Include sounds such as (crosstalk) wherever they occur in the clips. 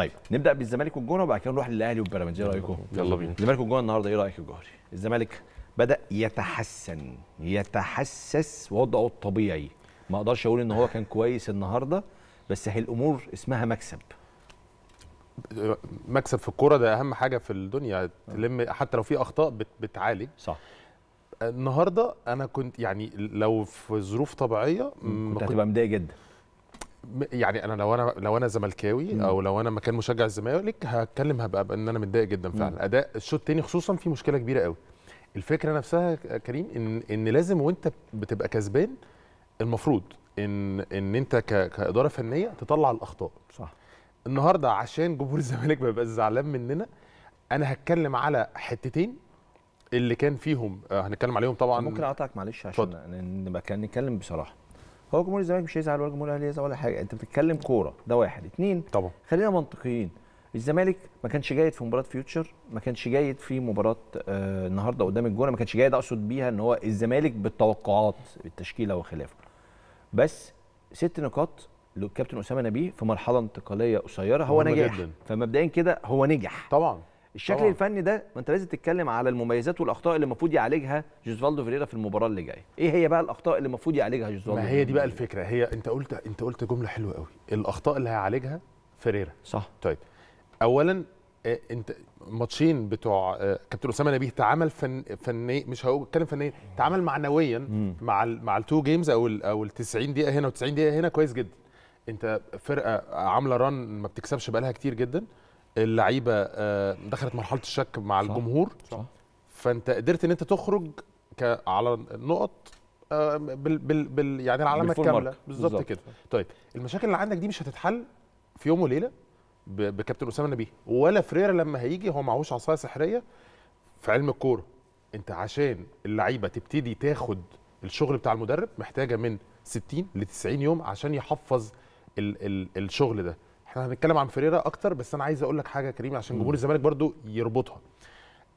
طيب نبدا بالزمالك والجونه وبعد كده نروح للاهلي والبيراميدز ايه رايكم؟ يلا بينا الزمالك والجونه النهارده ايه رايك يا جوهري؟ الزمالك بدا يتحسن يتحسس وضعه الطبيعي ما اقدرش اقول ان هو كان كويس النهارده بس هي الامور اسمها مكسب مكسب في الكوره ده اهم حاجه في الدنيا تلم حتى لو في اخطاء بتعالج صح النهارده انا كنت يعني لو في ظروف طبيعيه كنت هتبقى متضايق جدا يعني انا لو انا لو انا زملكاوي او لو انا مكان مشجع الزمالك هتكلم هبقى ان انا متضايق جدا فعلا اداء الشوط الثاني خصوصا في مشكله كبيره قوي الفكره نفسها كريم ان ان لازم وانت بتبقى كسبان المفروض ان ان انت كاداره فنيه تطلع الاخطاء صح النهارده عشان جمهور (laughs) الزمالك ما يبقاش زعلان مننا انا هتكلم على حتتين اللي كان فيهم آه، هنتكلم عليهم طبعا ممكن اقطعك معلش عشان نبقى نتكلم بصراحه هو جمهور الزمالك مش هيزعل ولا جمهور الاهلي هيزعل ولا حاجه انت بتتكلم كوره ده واحد اثنين طبعا خلينا منطقيين الزمالك ما كانش جيد في مباراه فيوتشر ما كانش جيد في مباراه آه النهارده قدام الجونه ما كانش جيد اقصد بيها ان هو الزمالك بالتوقعات التشكيله وخلافه بس ست نقاط للكابتن اسامه نبيه في مرحله انتقاليه قصيره هو نجح جداً. فمبدئيا كده هو نجح طبعا الشكل طبعا. آه. الفني ده ما انت لازم تتكلم على المميزات والاخطاء اللي المفروض يعالجها جوزفالدو فيريرا في المباراه اللي جايه ايه هي بقى الاخطاء اللي المفروض يعالجها جوزفالدو ما هي دي بقى الفكره هي انت قلت انت قلت جمله حلوه قوي الاخطاء اللي هيعالجها فيريرا صح طيب اولا آه، انت ماتشين بتوع آه، كابتن اسامه نبيه تعامل فن فني مش هتكلم فنيا تعامل معنويا مع الـ مع التو جيمز او الـ او ال 90 دقيقه هنا و90 دقيقه هنا كويس جدا انت فرقه عامله ران ما بتكسبش بقالها كتير جدا اللعيبه آه، دخلت مرحله الشك مع صح. الجمهور صح. فانت قدرت ان انت تخرج على النقط آه، بال بال بال يعني العلامه الكامله بالظبط كده طيب المشاكل اللي عندك دي مش هتتحل في يوم وليله بكابتن اسامه نبيه ولا فريرا لما هيجي هو معهوش عصايه سحريه في علم الكوره انت عشان اللعيبه تبتدي تاخد الشغل بتاع المدرب محتاجه من 60 ل 90 يوم عشان يحفظ ال ال الشغل ده احنا هنتكلم عن فريرا اكتر بس انا عايز اقول لك حاجه كريم عشان جمهور الزمالك برضو يربطها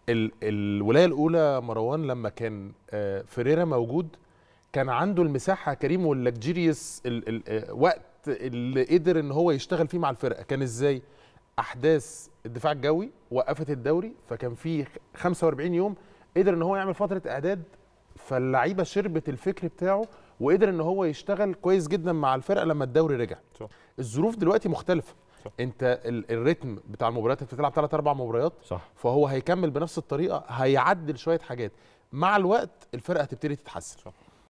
ال الولايه الاولى مروان لما كان آه، فريرا موجود كان عنده المساحه كريم ال الوقت آه، اللي قدر ان هو يشتغل فيه مع الفرقه كان ازاي احداث الدفاع الجوي وقفت الدوري فكان في 45 يوم قدر ان هو يعمل فتره اعداد فاللعيبه شربت الفكر بتاعه وقدر ان هو يشتغل كويس جدا مع الفرقه لما الدوري رجع صح. الظروف دلوقتي مختلفه صح. انت الريتم بتاع المباريات انت بتلعب ثلاث اربع مباريات صح. فهو هيكمل بنفس الطريقه هيعدل شويه حاجات مع الوقت الفرقه هتبتدي تتحسن صح.